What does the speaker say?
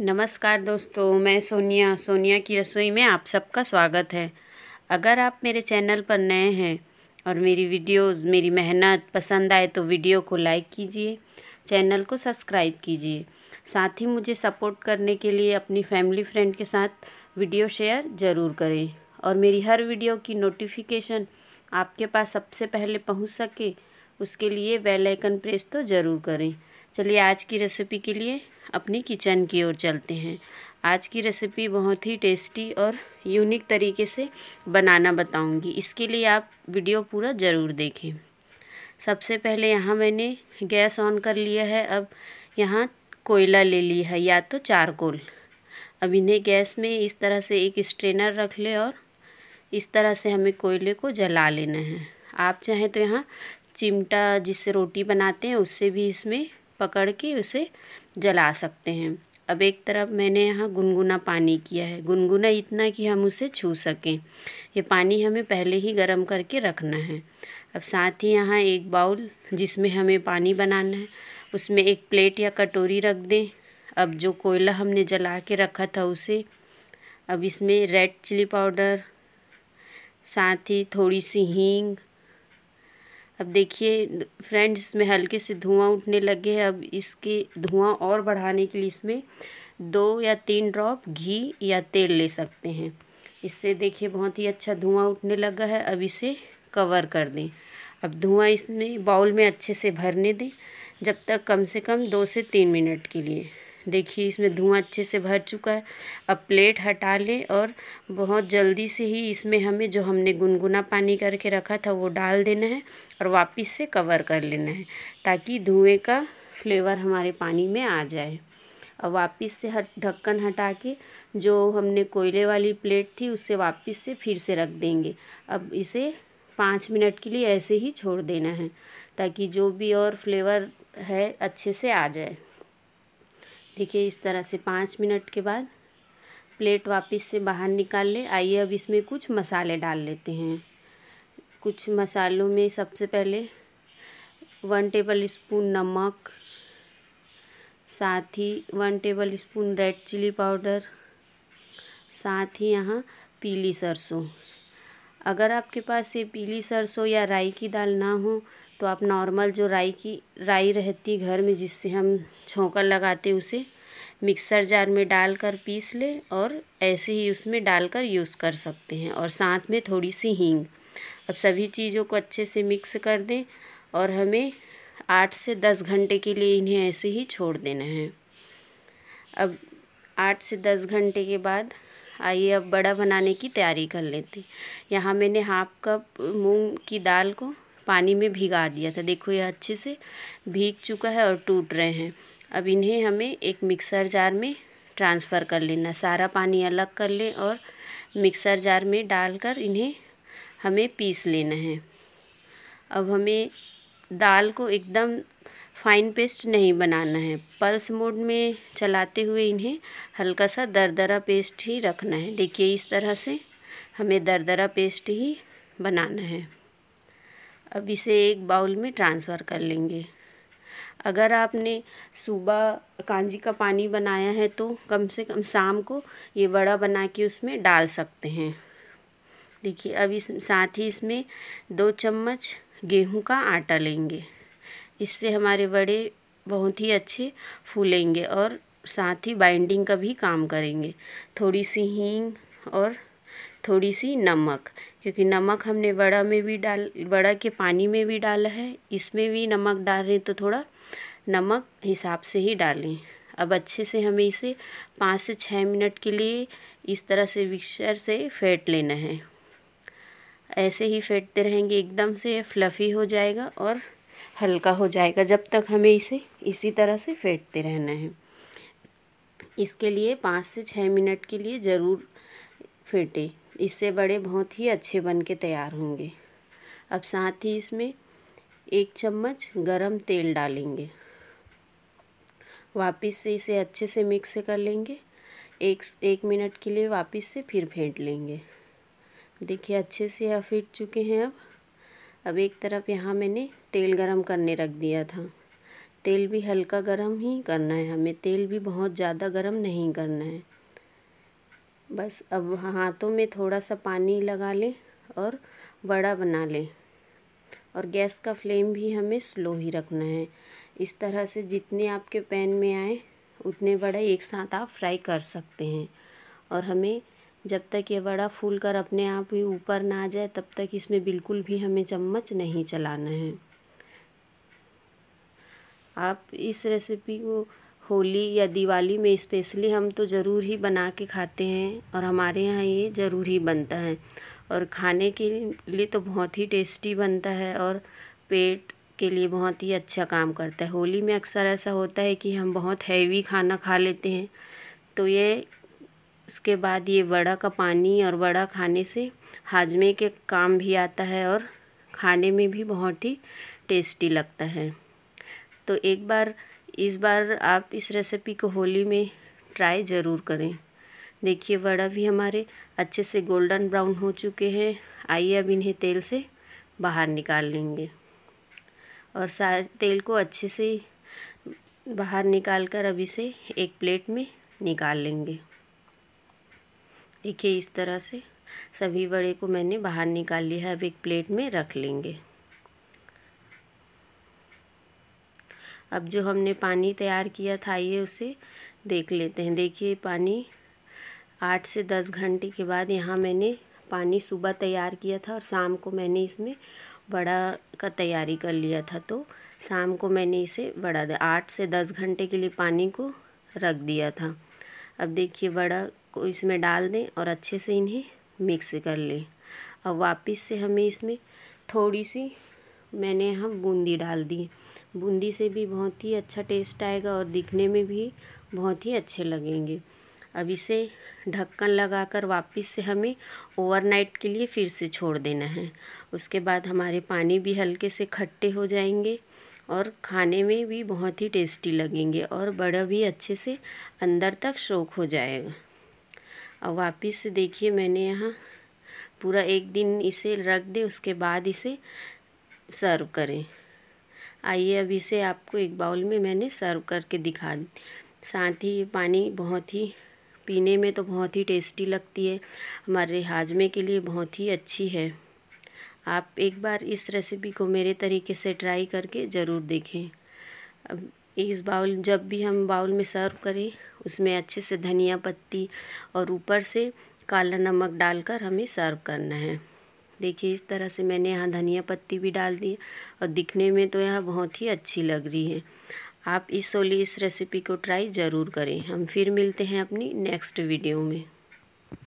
नमस्कार दोस्तों मैं सोनिया सोनिया की रसोई में आप सबका स्वागत है अगर आप मेरे चैनल पर नए हैं और मेरी वीडियोस मेरी मेहनत पसंद आए तो वीडियो को लाइक कीजिए चैनल को सब्सक्राइब कीजिए साथ ही मुझे सपोर्ट करने के लिए अपनी फैमिली फ्रेंड के साथ वीडियो शेयर ज़रूर करें और मेरी हर वीडियो की नोटिफिकेशन आपके पास सबसे पहले पहुँच सके उसके लिए बेल आइकन प्रेस तो ज़रूर करें चलिए आज की रेसिपी के लिए अपनी किचन की ओर चलते हैं आज की रेसिपी बहुत ही टेस्टी और यूनिक तरीके से बनाना बताऊंगी इसके लिए आप वीडियो पूरा ज़रूर देखें सबसे पहले यहाँ मैंने गैस ऑन कर लिया है अब यहाँ कोयला ले लिया है या तो चारकोल अब इन्हें गैस में इस तरह से एक स्ट्रेनर रख ले और इस तरह से हमें कोयले को जला लेना है आप चाहें तो यहाँ चिमटा जिससे रोटी बनाते हैं उससे भी इसमें पकड़ के उसे जला सकते हैं अब एक तरफ मैंने यहाँ गुनगुना पानी किया है गुनगुना इतना कि हम उसे छू सकें ये पानी हमें पहले ही गर्म करके रखना है अब साथ ही यहाँ एक बाउल जिसमें हमें पानी बनाना है उसमें एक प्लेट या कटोरी रख दें अब जो कोयला हमने जला के रखा था उसे अब इसमें रेड चिली पाउडर साथ ही थोड़ी सी हींग अब देखिए फ्रेंड्स इसमें हल्के से धुआं उठने लगे हैं अब इसके धुआं और बढ़ाने के लिए इसमें दो या तीन ड्रॉप घी या तेल ले सकते हैं इससे देखिए बहुत ही अच्छा धुआं उठने लगा है अब इसे कवर कर दें अब धुआं इसमें बाउल में अच्छे से भरने दें जब तक कम से कम दो से तीन मिनट के लिए देखिए इसमें धुआँ अच्छे से भर चुका है अब प्लेट हटा लें और बहुत जल्दी से ही इसमें हमें जो हमने गुनगुना पानी करके रखा था वो डाल देना है और वापस से कवर कर लेना है ताकि धुएँ का फ्लेवर हमारे पानी में आ जाए और वापस से हट ढक्कन हटा के जो हमने कोयले वाली प्लेट थी उससे वापस से फिर से रख देंगे अब इसे पाँच मिनट के लिए ऐसे ही छोड़ देना है ताकि जो भी और फ्लेवर है अच्छे से आ जाए देखिए इस तरह से पाँच मिनट के बाद प्लेट वापस से बाहर निकाल ले आइए अब इसमें कुछ मसाले डाल लेते हैं कुछ मसालों में सबसे पहले वन टेबल स्पून नमक साथ ही one tablespoon red chilli powder साथ ही यहाँ पीली सरसों अगर आपके पास ये पीली सरसों या राई की दाल ना हो तो आप नॉर्मल जो राई की राई रहती घर में जिससे हम छोंकर लगाते उसे मिक्सर जार में डालकर पीस लें और ऐसे ही उसमें डालकर यूज़ कर सकते हैं और साथ में थोड़ी सी हींग अब सभी चीज़ों को अच्छे से मिक्स कर दें और हमें आठ से दस घंटे के लिए इन्हें ऐसे ही छोड़ देना है अब आठ से दस घंटे के बाद आइए अब बड़ा बनाने की तैयारी कर लेते हैं यहाँ मैंने हाफ कप मूंग की दाल को पानी में भिगा दिया था देखो यह अच्छे से भीग चुका है और टूट रहे हैं अब इन्हें हमें एक मिक्सर जार में ट्रांसफ़र कर लेना सारा पानी अलग कर लें और मिक्सर जार में डालकर इन्हें हमें पीस लेना है अब हमें दाल को एकदम फाइन पेस्ट नहीं बनाना है पल्स मोड में चलाते हुए इन्हें हल्का सा दरदरा पेस्ट ही रखना है देखिए इस तरह से हमें दरदरा पेस्ट ही बनाना है अब इसे एक बाउल में ट्रांसफ़र कर लेंगे अगर आपने सुबह कांजी का पानी बनाया है तो कम से कम शाम को ये बड़ा बना के उसमें डाल सकते हैं देखिए अब इस साथ ही इसमें दो चम्मच गेहूं का आटा लेंगे इससे हमारे बड़े बहुत ही अच्छे फूलेंगे और साथ ही बाइंडिंग का भी काम करेंगे थोड़ी सी हींग और थोड़ी सी नमक क्योंकि नमक हमने वड़ा में भी डाल वड़ा के पानी में भी डाला है इसमें भी नमक डाल रहे हैं तो थोड़ा नमक हिसाब से ही डालें अब अच्छे से हमें इसे पाँच से छः मिनट के लिए इस तरह से मिक्सर से फेंट लेना है ऐसे ही फेंटते रहेंगे एकदम से फ्लफ़ी हो जाएगा और हल्का हो जाएगा जब तक हमें इसे इसी तरह से फेंटते रहना है इसके लिए पाँच से छः मिनट के लिए ज़रूर फेंटें इससे बड़े बहुत ही अच्छे बन के तैयार होंगे अब साथ ही इसमें एक चम्मच गरम तेल डालेंगे वापस से इसे अच्छे से मिक्स कर लेंगे एक एक मिनट के लिए वापस से फिर फेंट लेंगे देखिए अच्छे से यह फिट चुके हैं अब अब एक तरफ यहाँ मैंने तेल गरम करने रख दिया था तेल भी हल्का गरम ही करना है हमें तेल भी बहुत ज़्यादा गरम नहीं करना है बस अब हाथों में थोड़ा सा पानी लगा लें और बड़ा बना लें और गैस का फ्लेम भी हमें स्लो ही रखना है इस तरह से जितने आपके पैन में आए उतने बड़ा एक साथ आप फ्राई कर सकते हैं और हमें जब तक ये बड़ा फूल कर अपने आप ही ऊपर ना आ जाए तब तक इसमें बिल्कुल भी हमें चम्मच नहीं चलाना है आप इस रेसिपी को होली या दिवाली में स्पेशली हम तो ज़रूर ही बना के खाते हैं और हमारे यहाँ ये ज़रूर ही बनता है और खाने के लिए तो बहुत ही टेस्टी बनता है और पेट के लिए बहुत ही अच्छा काम करता है होली में अक्सर ऐसा होता है कि हम बहुत हैवी खाना खा लेते हैं तो ये उसके बाद ये वड़ा का पानी और वड़ा खाने से हाजमे के काम भी आता है और खाने में भी बहुत ही टेस्टी लगता है तो एक बार इस बार आप इस रेसिपी को होली में ट्राई ज़रूर करें देखिए वड़ा भी हमारे अच्छे से गोल्डन ब्राउन हो चुके हैं आइए अब इन्हें तेल से बाहर निकाल लेंगे और सारे तेल को अच्छे से बाहर निकाल कर अभी से एक प्लेट में निकाल लेंगे देखिए इस तरह से सभी वड़े को मैंने बाहर निकाल लिया है अब एक प्लेट में रख लेंगे अब जो हमने पानी तैयार किया था ये उसे देख लेते हैं देखिए पानी आठ से दस घंटे के बाद यहाँ मैंने पानी सुबह तैयार किया था और शाम को मैंने इसमें बड़ा का तैयारी कर लिया था तो शाम को मैंने इसे बड़ा आठ से दस घंटे के लिए पानी को रख दिया था अब देखिए बड़ा को इसमें डाल दें और अच्छे से इन्हें मिक्स कर लें अब वापस से हमें इसमें थोड़ी सी मैंने यहाँ बूंदी डाल दी बूंदी से भी बहुत ही अच्छा टेस्ट आएगा और दिखने में भी बहुत ही अच्छे लगेंगे अब इसे ढक्कन लगाकर वापस से हमें ओवरनाइट के लिए फिर से छोड़ देना है उसके बाद हमारे पानी भी हल्के से खट्टे हो जाएंगे और खाने में भी बहुत ही टेस्टी लगेंगे और बड़ा भी अच्छे से अंदर तक शोक हो जाएगा अब वापस से देखिए मैंने यहाँ पूरा एक दिन इसे रख दे उसके बाद इसे सर्व करें आइए अब इसे आपको एक बाउल में मैंने सर्व करके दिखा दी साथ ही ये पानी बहुत ही पीने में तो बहुत ही टेस्टी लगती है हमारे हाजमे के लिए बहुत ही अच्छी है आप एक बार इस रेसिपी को मेरे तरीके से ट्राई करके ज़रूर देखें अब इस बाउल जब भी हम बाउल में सर्व करें उसमें अच्छे से धनिया पत्ती और ऊपर से काला नमक डालकर हमें सर्व करना है देखिए इस तरह से मैंने यहाँ धनिया पत्ती भी डाल दी और दिखने में तो यह बहुत ही अच्छी लग रही है आप इस ओली इस रेसिपी को ट्राई ज़रूर करें हम फिर मिलते हैं अपनी नेक्स्ट वीडियो में